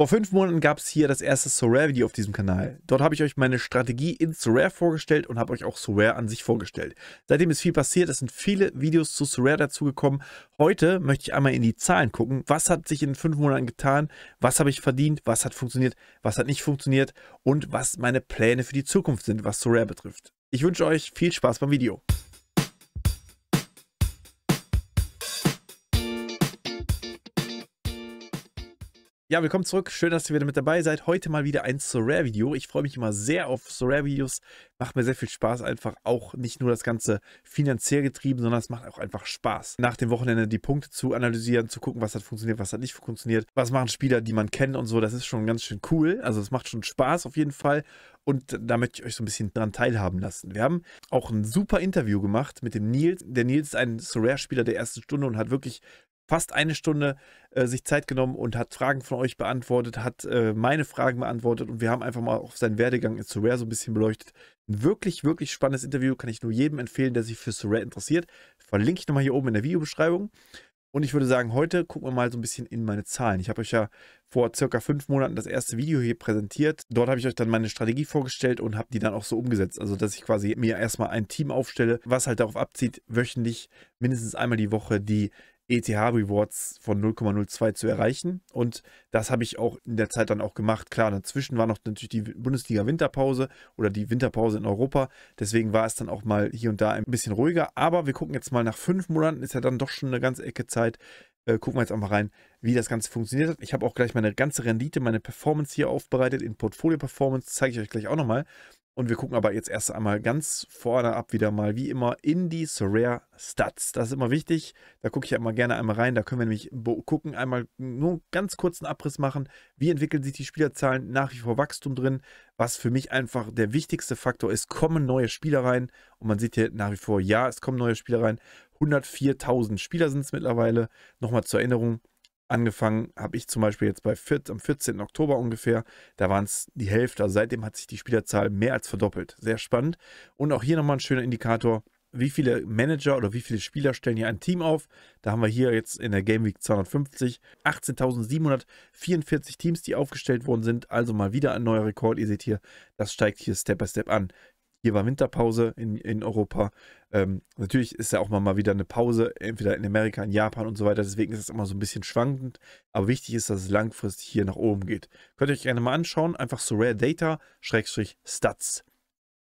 Vor fünf Monaten gab es hier das erste Sorare-Video auf diesem Kanal. Dort habe ich euch meine Strategie in Sorare vorgestellt und habe euch auch Sorare an sich vorgestellt. Seitdem ist viel passiert, es sind viele Videos zu Sorare dazugekommen. Heute möchte ich einmal in die Zahlen gucken. Was hat sich in fünf Monaten getan? Was habe ich verdient? Was hat funktioniert? Was hat nicht funktioniert? Und was meine Pläne für die Zukunft sind, was Sorare betrifft. Ich wünsche euch viel Spaß beim Video. Ja, willkommen zurück. Schön, dass ihr wieder mit dabei seid. Heute mal wieder ein Sorare-Video. Ich freue mich immer sehr auf Sorare-Videos. Macht mir sehr viel Spaß einfach. Auch nicht nur das Ganze finanziell getrieben, sondern es macht auch einfach Spaß. Nach dem Wochenende die Punkte zu analysieren, zu gucken, was hat funktioniert, was hat nicht funktioniert. Was machen Spieler, die man kennt und so. Das ist schon ganz schön cool. Also es macht schon Spaß auf jeden Fall. Und da möchte ich euch so ein bisschen dran teilhaben lassen. Wir haben auch ein super Interview gemacht mit dem Nils. Der Nils ist ein Sorare-Spieler der ersten Stunde und hat wirklich fast eine Stunde äh, sich Zeit genommen und hat Fragen von euch beantwortet, hat äh, meine Fragen beantwortet und wir haben einfach mal auf seinen Werdegang in Rare so ein bisschen beleuchtet. Ein wirklich, wirklich spannendes Interview kann ich nur jedem empfehlen, der sich für Rare interessiert. Verlinke ich nochmal hier oben in der Videobeschreibung. Und ich würde sagen, heute gucken wir mal so ein bisschen in meine Zahlen. Ich habe euch ja vor circa fünf Monaten das erste Video hier präsentiert. Dort habe ich euch dann meine Strategie vorgestellt und habe die dann auch so umgesetzt. Also, dass ich quasi mir erstmal ein Team aufstelle, was halt darauf abzieht, wöchentlich mindestens einmal die Woche die ETH-Rewards von 0,02 zu erreichen. Und das habe ich auch in der Zeit dann auch gemacht. Klar, dazwischen war noch natürlich die Bundesliga-Winterpause oder die Winterpause in Europa. Deswegen war es dann auch mal hier und da ein bisschen ruhiger. Aber wir gucken jetzt mal nach fünf Monaten, ist ja dann doch schon eine ganze Ecke Zeit. Äh, gucken wir jetzt einfach rein, wie das Ganze funktioniert hat. Ich habe auch gleich meine ganze Rendite, meine Performance hier aufbereitet in Portfolio Performance. Zeige ich euch gleich auch nochmal. Und wir gucken aber jetzt erst einmal ganz vorne ab wieder mal, wie immer, in die Surreal Stats. Das ist immer wichtig. Da gucke ich ja immer gerne einmal rein. Da können wir nämlich gucken, einmal nur einen ganz kurzen Abriss machen. Wie entwickeln sich die Spielerzahlen? Nach wie vor Wachstum drin. Was für mich einfach der wichtigste Faktor ist, kommen neue Spieler rein. Und man sieht hier nach wie vor, ja, es kommen neue Spieler rein. 104.000 Spieler sind es mittlerweile. Nochmal zur Erinnerung, angefangen habe ich zum Beispiel jetzt bei Fit am 14. Oktober ungefähr, da waren es die Hälfte. Also seitdem hat sich die Spielerzahl mehr als verdoppelt. Sehr spannend. Und auch hier nochmal ein schöner Indikator, wie viele Manager oder wie viele Spieler stellen hier ein Team auf. Da haben wir hier jetzt in der Game Week 250 18.744 Teams, die aufgestellt worden sind. Also mal wieder ein neuer Rekord. Ihr seht hier, das steigt hier Step by Step an. Hier war Winterpause in, in Europa. Ähm, natürlich ist ja auch mal, wieder eine Pause, entweder in Amerika, in Japan und so weiter. Deswegen ist es immer so ein bisschen schwankend. Aber wichtig ist, dass es langfristig hier nach oben geht. Könnt ihr euch gerne mal anschauen. Einfach so Rare Data, Schrägstrich Stats.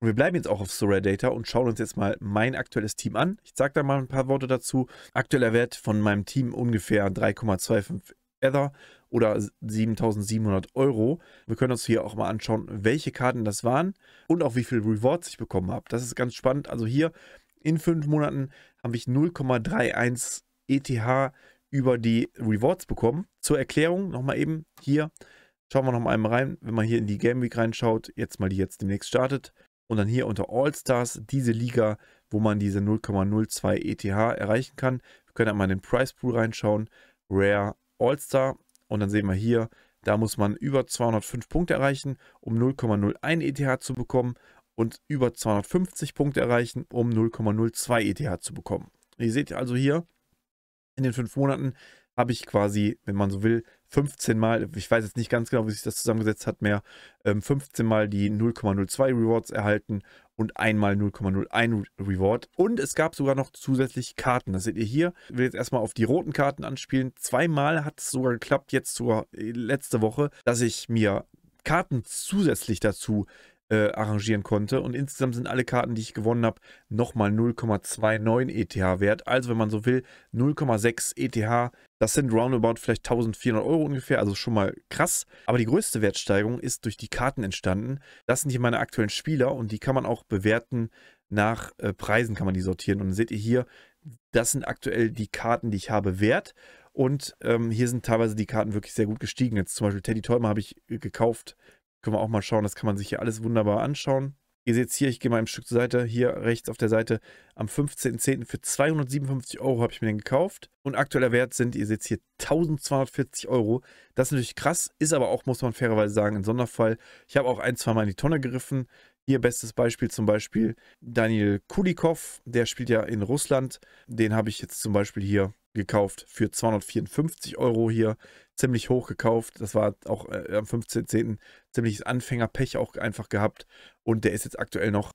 Und wir bleiben jetzt auch auf Rare Data und schauen uns jetzt mal mein aktuelles Team an. Ich sage da mal ein paar Worte dazu. Aktueller Wert von meinem Team ungefähr 3,25 Ether oder 7700 Euro. Wir können uns hier auch mal anschauen, welche Karten das waren und auch wie viel Rewards ich bekommen habe. Das ist ganz spannend. Also hier in fünf Monaten habe ich 0,31 ETH über die Rewards bekommen. Zur Erklärung nochmal eben hier. Schauen wir noch mal einmal rein, wenn man hier in die Game Week reinschaut, jetzt mal die jetzt demnächst startet. Und dann hier unter All Stars diese Liga, wo man diese 0,02 ETH erreichen kann. Wir können einmal in den Price Pool reinschauen. Rare All Star und dann sehen wir hier, da muss man über 205 Punkte erreichen, um 0,01 ETH e zu bekommen und über 250 Punkte erreichen, um 0,02 ETH zu bekommen. Ihr seht also hier, in den fünf Monaten habe ich quasi, wenn man so will, 15 Mal, ich weiß jetzt nicht ganz genau, wie sich das zusammengesetzt hat, mehr, 15 ähm, Mal die 0,02 Rewards erhalten und einmal 0,01 Reward. Und es gab sogar noch zusätzlich Karten. Das seht ihr hier. Ich will jetzt erstmal auf die roten Karten anspielen. Zweimal hat es sogar geklappt, jetzt sogar äh, letzte Woche, dass ich mir Karten zusätzlich dazu äh, arrangieren konnte. Und insgesamt sind alle Karten, die ich gewonnen habe, nochmal 0,29 ETH wert. Also wenn man so will, 0,6 ETH. Das sind roundabout vielleicht 1400 Euro ungefähr, also schon mal krass. Aber die größte Wertsteigerung ist durch die Karten entstanden. Das sind hier meine aktuellen Spieler und die kann man auch bewerten nach äh, Preisen, kann man die sortieren. Und dann seht ihr hier, das sind aktuell die Karten, die ich habe wert. Und ähm, hier sind teilweise die Karten wirklich sehr gut gestiegen. Jetzt zum Beispiel Teddy Tolmer habe ich äh, gekauft können wir auch mal schauen, das kann man sich hier alles wunderbar anschauen. Ihr seht es hier, ich gehe mal ein Stück zur Seite, hier rechts auf der Seite, am 15.10. für 257 Euro habe ich mir den gekauft. Und aktueller Wert sind, ihr seht es hier, 1240 Euro. Das ist natürlich krass, ist aber auch, muss man fairerweise sagen, ein Sonderfall. Ich habe auch ein, zwei Mal in die Tonne gegriffen. Hier bestes Beispiel zum Beispiel Daniel Kulikov, der spielt ja in Russland. Den habe ich jetzt zum Beispiel hier gekauft für 254 Euro hier. Ziemlich hoch gekauft. Das war auch äh, am 15.10. ziemliches Anfängerpech auch einfach gehabt. Und der ist jetzt aktuell noch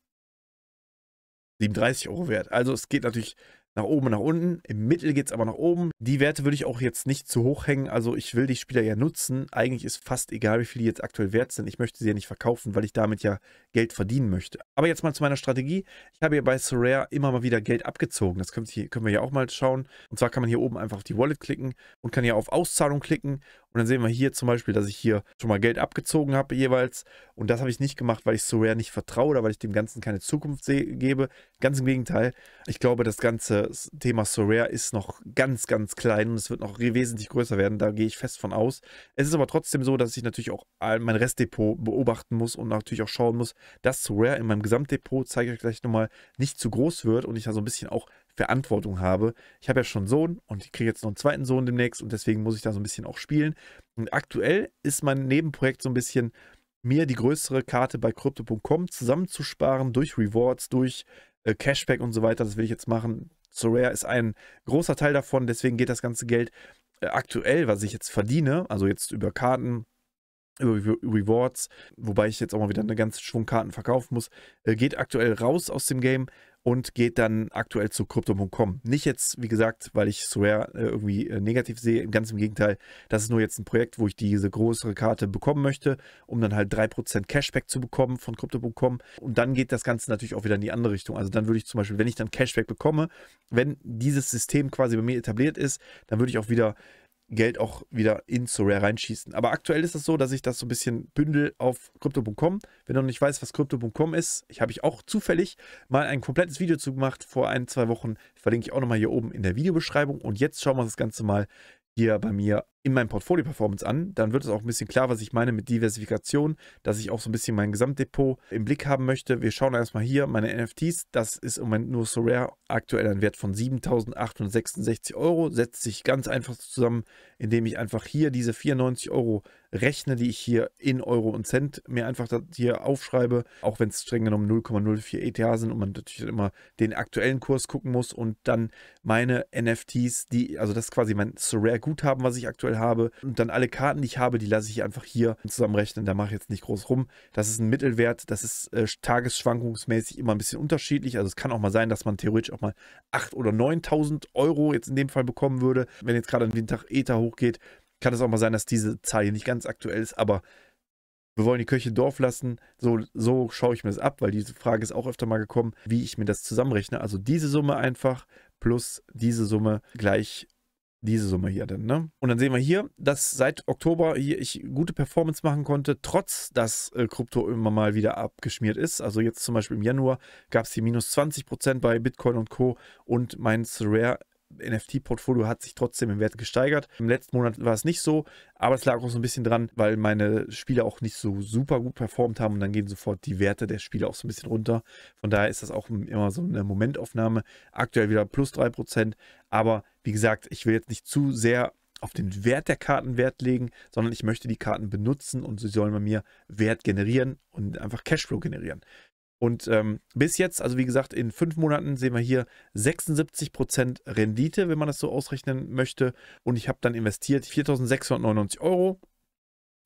37 Euro wert. Also es geht natürlich nach oben und nach unten. Im Mittel geht es aber nach oben. Die Werte würde ich auch jetzt nicht zu hoch hängen. Also ich will die Spieler ja nutzen. Eigentlich ist fast egal, wie viel die jetzt aktuell wert sind. Ich möchte sie ja nicht verkaufen, weil ich damit ja Geld verdienen möchte. Aber jetzt mal zu meiner Strategie. Ich habe hier bei Sorare immer mal wieder Geld abgezogen. Das können wir hier auch mal schauen. Und zwar kann man hier oben einfach auf die Wallet klicken und kann hier auf Auszahlung klicken und dann sehen wir hier zum Beispiel, dass ich hier schon mal Geld abgezogen habe jeweils. Und das habe ich nicht gemacht, weil ich Rare nicht vertraue oder weil ich dem Ganzen keine Zukunft gebe. Ganz im Gegenteil. Ich glaube, das ganze Thema Rare ist noch ganz, ganz klein und es wird noch wesentlich größer werden. Da gehe ich fest von aus. Es ist aber trotzdem so, dass ich natürlich auch mein Restdepot beobachten muss und natürlich auch schauen muss, dass Rare in meinem Gesamtdepot, zeige ich euch gleich nochmal, nicht zu groß wird und ich da so ein bisschen auch Verantwortung habe. Ich habe ja schon einen Sohn und ich kriege jetzt noch einen zweiten Sohn demnächst und deswegen muss ich da so ein bisschen auch spielen. Und aktuell ist mein Nebenprojekt so ein bisschen, mir die größere Karte bei crypto.com zusammenzusparen durch Rewards, durch äh, Cashback und so weiter. Das will ich jetzt machen. Sorare ist ein großer Teil davon, deswegen geht das ganze Geld äh, aktuell, was ich jetzt verdiene, also jetzt über Karten, Re Rewards, wobei ich jetzt auch mal wieder eine ganze Schwung Karten verkaufen muss, äh, geht aktuell raus aus dem Game und geht dann aktuell zu Crypto.com. Nicht jetzt, wie gesagt, weil ich Swear äh, irgendwie äh, negativ sehe, ganz im Gegenteil, das ist nur jetzt ein Projekt, wo ich diese größere Karte bekommen möchte, um dann halt 3% Cashback zu bekommen von Crypto.com und dann geht das Ganze natürlich auch wieder in die andere Richtung. Also dann würde ich zum Beispiel, wenn ich dann Cashback bekomme, wenn dieses System quasi bei mir etabliert ist, dann würde ich auch wieder Geld auch wieder in Rare reinschießen. Aber aktuell ist es das so, dass ich das so ein bisschen bündel auf crypto.com. Wenn du noch nicht weißt, was crypto.com ist, ich habe ich auch zufällig mal ein komplettes Video zu gemacht vor ein, zwei Wochen. verlinke ich auch nochmal hier oben in der Videobeschreibung. Und jetzt schauen wir uns das Ganze mal hier bei mir in meinem Portfolio Performance an, dann wird es auch ein bisschen klar, was ich meine mit Diversifikation, dass ich auch so ein bisschen mein Gesamtdepot im Blick haben möchte. Wir schauen erstmal hier meine NFTs. Das ist im Moment nur so rare, aktuell ein Wert von 7.866 Euro. Setzt sich ganz einfach zusammen, indem ich einfach hier diese 94 Euro rechne, die ich hier in Euro und Cent mir einfach hier aufschreibe, auch wenn es streng genommen 0,04 ETH sind und man natürlich immer den aktuellen Kurs gucken muss und dann meine NFTs, die, also das ist quasi mein Rare-Guthaben, was ich aktuell habe und dann alle Karten, die ich habe, die lasse ich einfach hier zusammenrechnen, da mache ich jetzt nicht groß rum. Das ist ein Mittelwert, das ist äh, tagesschwankungsmäßig immer ein bisschen unterschiedlich, also es kann auch mal sein, dass man theoretisch auch mal 8.000 oder 9.000 Euro jetzt in dem Fall bekommen würde, wenn jetzt gerade ein Winter Ether hochgeht, kann es auch mal sein, dass diese Zahl hier nicht ganz aktuell ist, aber wir wollen die Köche Dorf lassen. So, so schaue ich mir das ab, weil diese Frage ist auch öfter mal gekommen, wie ich mir das zusammenrechne. Also diese Summe einfach plus diese Summe gleich diese Summe hier dann. Ne? Und dann sehen wir hier, dass seit Oktober hier ich gute Performance machen konnte, trotz dass äh, Krypto immer mal wieder abgeschmiert ist. Also jetzt zum Beispiel im Januar gab es hier minus 20% bei Bitcoin und Co. und mein Rare NFT-Portfolio hat sich trotzdem im Wert gesteigert. Im letzten Monat war es nicht so, aber es lag auch so ein bisschen dran, weil meine Spiele auch nicht so super gut performt haben und dann gehen sofort die Werte der Spiele auch so ein bisschen runter. Von daher ist das auch immer so eine Momentaufnahme. Aktuell wieder plus 3%, aber wie gesagt, ich will jetzt nicht zu sehr auf den Wert der Karten Wert legen, sondern ich möchte die Karten benutzen und sie sollen bei mir Wert generieren und einfach Cashflow generieren. Und ähm, bis jetzt, also wie gesagt, in fünf Monaten sehen wir hier 76% Rendite, wenn man das so ausrechnen möchte. Und ich habe dann investiert 4.699 Euro,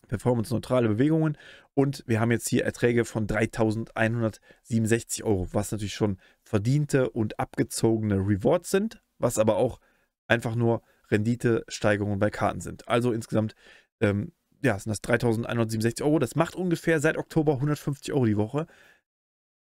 performance-neutrale Bewegungen. Und wir haben jetzt hier Erträge von 3.167 Euro, was natürlich schon verdiente und abgezogene Rewards sind, was aber auch einfach nur Renditesteigerungen bei Karten sind. Also insgesamt ähm, ja, sind das 3.167 Euro. Das macht ungefähr seit Oktober 150 Euro die Woche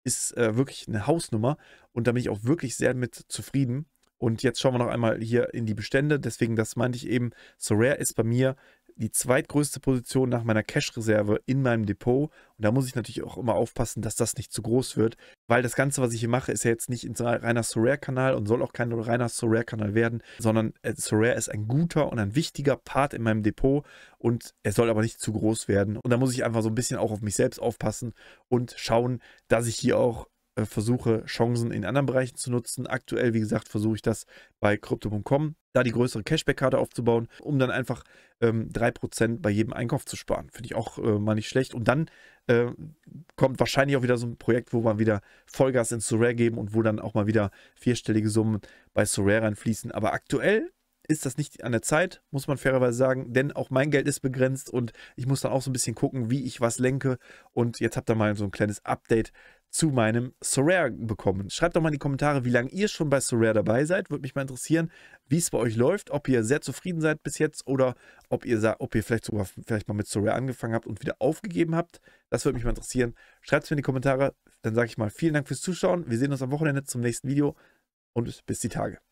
ist äh, wirklich eine Hausnummer und da bin ich auch wirklich sehr mit zufrieden. Und jetzt schauen wir noch einmal hier in die Bestände. Deswegen, das meinte ich eben, so rare ist bei mir die zweitgrößte Position nach meiner Cash-Reserve in meinem Depot. Und da muss ich natürlich auch immer aufpassen, dass das nicht zu groß wird, weil das Ganze, was ich hier mache, ist ja jetzt nicht ein reiner Sorare-Kanal und soll auch kein reiner Sorare-Kanal werden, sondern äh, Sorare ist ein guter und ein wichtiger Part in meinem Depot und er soll aber nicht zu groß werden. Und da muss ich einfach so ein bisschen auch auf mich selbst aufpassen und schauen, dass ich hier auch äh, versuche, Chancen in anderen Bereichen zu nutzen. Aktuell, wie gesagt, versuche ich das bei Crypto.com da die größere Cashback-Karte aufzubauen, um dann einfach ähm, 3% bei jedem Einkauf zu sparen. Finde ich auch äh, mal nicht schlecht. Und dann äh, kommt wahrscheinlich auch wieder so ein Projekt, wo man wieder Vollgas in Sorare geben und wo dann auch mal wieder vierstellige Summen bei Sorare reinfließen. Aber aktuell ist das nicht an der Zeit, muss man fairerweise sagen, denn auch mein Geld ist begrenzt und ich muss dann auch so ein bisschen gucken, wie ich was lenke. Und jetzt habt ihr mal so ein kleines Update zu meinem Sorare bekommen. Schreibt doch mal in die Kommentare, wie lange ihr schon bei Sorare dabei seid. Würde mich mal interessieren, wie es bei euch läuft, ob ihr sehr zufrieden seid bis jetzt oder ob ihr, ob ihr vielleicht sogar vielleicht mal mit Sorare angefangen habt und wieder aufgegeben habt. Das würde mich mal interessieren. Schreibt es mir in die Kommentare. Dann sage ich mal vielen Dank fürs Zuschauen. Wir sehen uns am Wochenende zum nächsten Video und bis die Tage.